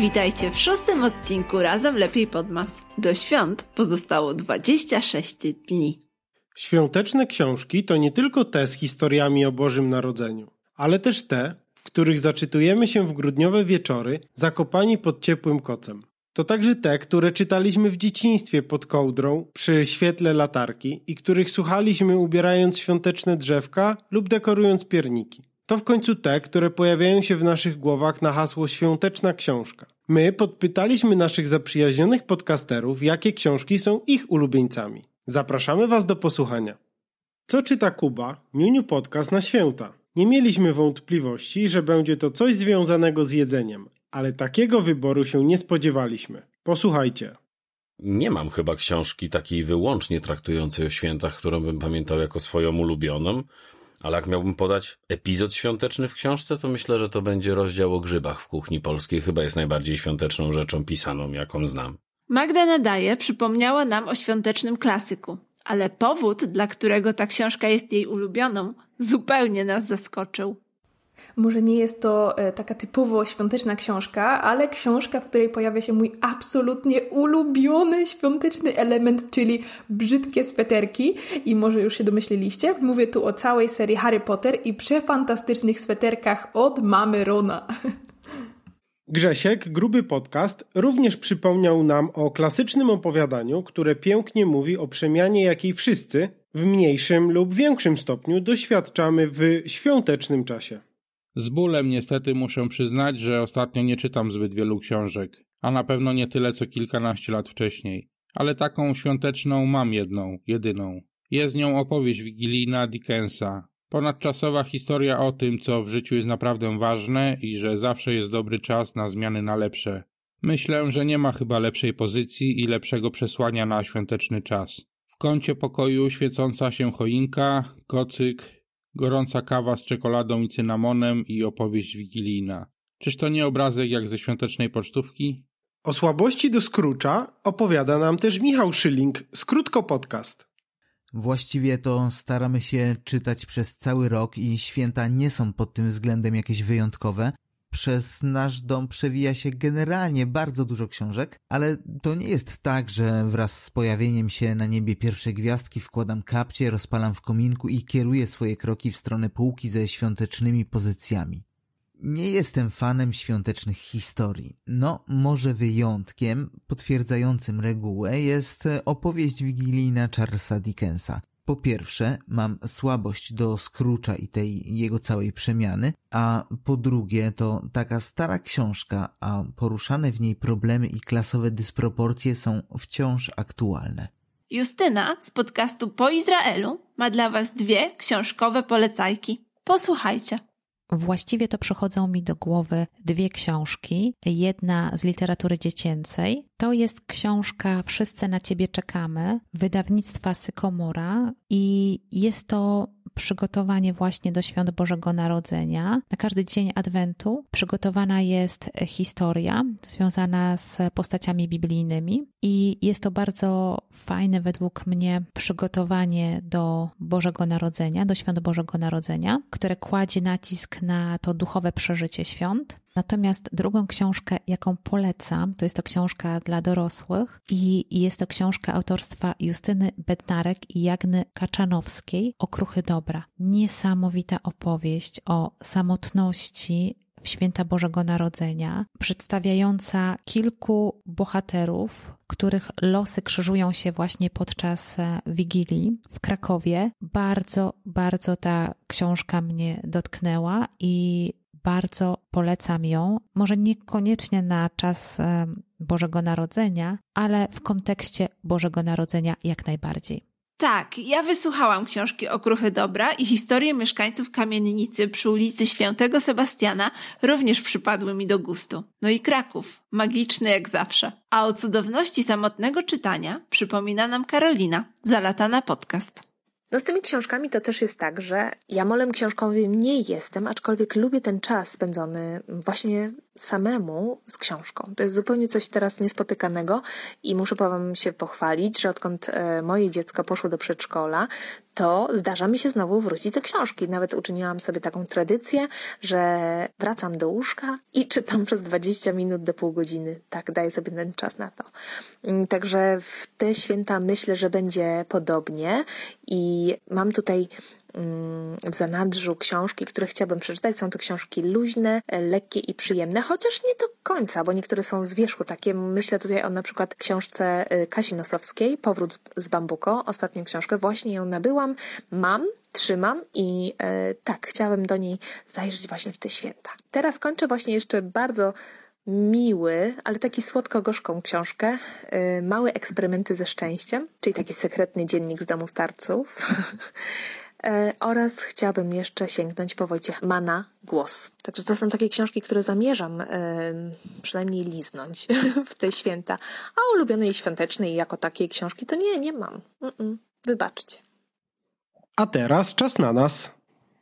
Witajcie w szóstym odcinku Razem Lepiej Podmas. Do świąt pozostało 26 dni. Świąteczne książki to nie tylko te z historiami o Bożym Narodzeniu, ale też te, w których zaczytujemy się w grudniowe wieczory zakopani pod ciepłym kocem. To także te, które czytaliśmy w dzieciństwie pod kołdrą przy świetle latarki i których słuchaliśmy ubierając świąteczne drzewka lub dekorując pierniki. To w końcu te, które pojawiają się w naszych głowach na hasło świąteczna książka. My podpytaliśmy naszych zaprzyjaźnionych podcasterów, jakie książki są ich ulubieńcami. Zapraszamy Was do posłuchania. Co czyta Kuba? Niuniu Podcast na święta. Nie mieliśmy wątpliwości, że będzie to coś związanego z jedzeniem, ale takiego wyboru się nie spodziewaliśmy. Posłuchajcie. Nie mam chyba książki takiej wyłącznie traktującej o świętach, którą bym pamiętał jako swoją ulubioną, ale jak miałbym podać epizod świąteczny w książce, to myślę, że to będzie rozdział o grzybach w kuchni polskiej. Chyba jest najbardziej świąteczną rzeczą pisaną, jaką znam. Magda Nadaje przypomniała nam o świątecznym klasyku, ale powód, dla którego ta książka jest jej ulubioną, zupełnie nas zaskoczył. Może nie jest to e, taka typowo świąteczna książka, ale książka, w której pojawia się mój absolutnie ulubiony świąteczny element, czyli brzydkie sweterki. I może już się domyśliliście, mówię tu o całej serii Harry Potter i przefantastycznych sweterkach od mamy Rona. Grzesiek, gruby podcast, również przypomniał nam o klasycznym opowiadaniu, które pięknie mówi o przemianie, jakiej wszyscy, w mniejszym lub większym stopniu, doświadczamy w świątecznym czasie. Z bólem niestety muszę przyznać, że ostatnio nie czytam zbyt wielu książek, a na pewno nie tyle co kilkanaście lat wcześniej. Ale taką świąteczną mam jedną, jedyną. Jest nią opowieść wigilijna Dickensa. Ponadczasowa historia o tym, co w życiu jest naprawdę ważne i że zawsze jest dobry czas na zmiany na lepsze. Myślę, że nie ma chyba lepszej pozycji i lepszego przesłania na świąteczny czas. W kącie pokoju świecąca się choinka, kocyk, gorąca kawa z czekoladą i cynamonem i opowieść wigilijna. Czyż to nie obrazek jak ze świątecznej pocztówki? O słabości do Scrooge'a opowiada nam też Michał Szyling z Podcast. Właściwie to staramy się czytać przez cały rok i święta nie są pod tym względem jakieś wyjątkowe, przez nasz dom przewija się generalnie bardzo dużo książek, ale to nie jest tak, że wraz z pojawieniem się na niebie pierwszej gwiazdki wkładam kapcie, rozpalam w kominku i kieruję swoje kroki w stronę półki ze świątecznymi pozycjami. Nie jestem fanem świątecznych historii. No, może wyjątkiem potwierdzającym regułę jest opowieść wigilijna Charlesa Dickensa – po pierwsze, mam słabość do Scrooge'a i tej jego całej przemiany, a po drugie, to taka stara książka, a poruszane w niej problemy i klasowe dysproporcje są wciąż aktualne. Justyna z podcastu Po Izraelu ma dla Was dwie książkowe polecajki. Posłuchajcie. Właściwie to przychodzą mi do głowy dwie książki. Jedna z literatury dziecięcej to jest książka Wszyscy na Ciebie czekamy, wydawnictwa Sykomora i jest to przygotowanie właśnie do świąt Bożego Narodzenia. Na każdy dzień Adwentu przygotowana jest historia związana z postaciami biblijnymi i jest to bardzo fajne według mnie przygotowanie do Bożego Narodzenia, do świąt Bożego Narodzenia, które kładzie nacisk na to duchowe przeżycie świąt. Natomiast drugą książkę, jaką polecam, to jest to książka dla dorosłych i jest to książka autorstwa Justyny Bednarek i Jagny Kaczanowskiej Okruchy Dobra. Niesamowita opowieść o samotności w święta Bożego Narodzenia, przedstawiająca kilku bohaterów, których losy krzyżują się właśnie podczas e, Wigilii w Krakowie. Bardzo, bardzo ta książka mnie dotknęła i bardzo polecam ją. Może niekoniecznie na czas e, Bożego Narodzenia, ale w kontekście Bożego Narodzenia jak najbardziej. Tak, ja wysłuchałam książki Okruchy Dobra i historie mieszkańców kamienicy przy ulicy Świętego Sebastiana również przypadły mi do gustu. No i Kraków, magiczny jak zawsze. A o cudowności samotnego czytania przypomina nam Karolina, zalatana podcast. No z tymi książkami to też jest tak, że ja molem książkowym nie jestem, aczkolwiek lubię ten czas spędzony właśnie samemu z książką. To jest zupełnie coś teraz niespotykanego i muszę Wam się pochwalić, że odkąd e, moje dziecko poszło do przedszkola, to zdarza mi się znowu wrócić do książki. Nawet uczyniłam sobie taką tradycję, że wracam do łóżka i czytam przez 20 minut do pół godziny. Tak, daję sobie ten czas na to. Mm, także w te święta myślę, że będzie podobnie i mam tutaj w zanadrzu książki, które chciałabym przeczytać. Są to książki luźne, lekkie i przyjemne, chociaż nie do końca, bo niektóre są z wierzchu takie. Myślę tutaj o na przykład książce y, Kasi Nosowskiej, Powrót z Bambuko, ostatnią książkę. Właśnie ją nabyłam, mam, trzymam i y, tak, chciałabym do niej zajrzeć właśnie w te święta. Teraz kończę właśnie jeszcze bardzo miły, ale taki słodko-gorzką książkę y, Małe eksperymenty ze szczęściem, czyli taki sekretny dziennik z domu starców. E, oraz chciałabym jeszcze sięgnąć po Wojciech Mana Głos. Także to są takie książki, które zamierzam przynajmniej liznąć w te święta. A ulubionej świątecznej jako takiej książki to nie, nie mam. Wybaczcie. A teraz czas na nas.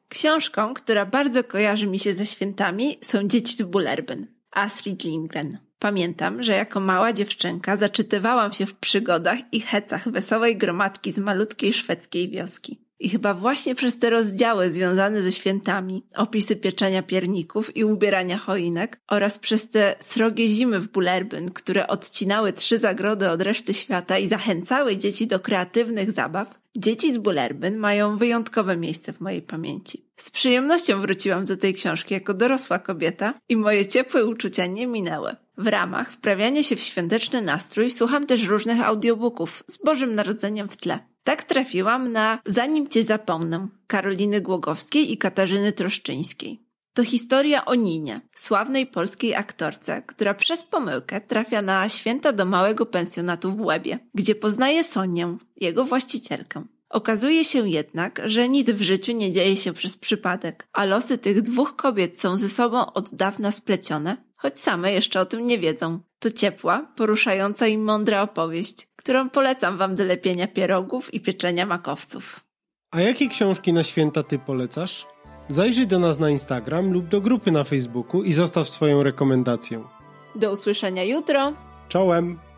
Książką, która bardzo kojarzy mi się ze świętami, są Dzieci z Bullerbyn, Astrid Lindgren. Pamiętam, że jako mała dziewczynka zaczytywałam się w przygodach i hecach wesołej gromadki z malutkiej szwedzkiej wioski. I chyba właśnie przez te rozdziały związane ze świętami, opisy pieczenia pierników i ubierania choinek oraz przez te srogie zimy w Bulerbyn, które odcinały trzy zagrody od reszty świata i zachęcały dzieci do kreatywnych zabaw, dzieci z Bulerbyn mają wyjątkowe miejsce w mojej pamięci. Z przyjemnością wróciłam do tej książki jako dorosła kobieta i moje ciepłe uczucia nie minęły. W ramach wprawiania się w świąteczny nastrój słucham też różnych audiobooków z Bożym Narodzeniem w tle. Tak trafiłam na Zanim Cię zapomnę Karoliny Głogowskiej i Katarzyny Troszczyńskiej. To historia o Ninie, sławnej polskiej aktorce, która przez pomyłkę trafia na święta do małego pensjonatu w Łebie, gdzie poznaje Sonię, jego właścicielkę. Okazuje się jednak, że nic w życiu nie dzieje się przez przypadek, a losy tych dwóch kobiet są ze sobą od dawna splecione choć same jeszcze o tym nie wiedzą. To ciepła, poruszająca i mądra opowieść, którą polecam Wam do lepienia pierogów i pieczenia makowców. A jakie książki na święta Ty polecasz? Zajrzyj do nas na Instagram lub do grupy na Facebooku i zostaw swoją rekomendację. Do usłyszenia jutro. Czołem!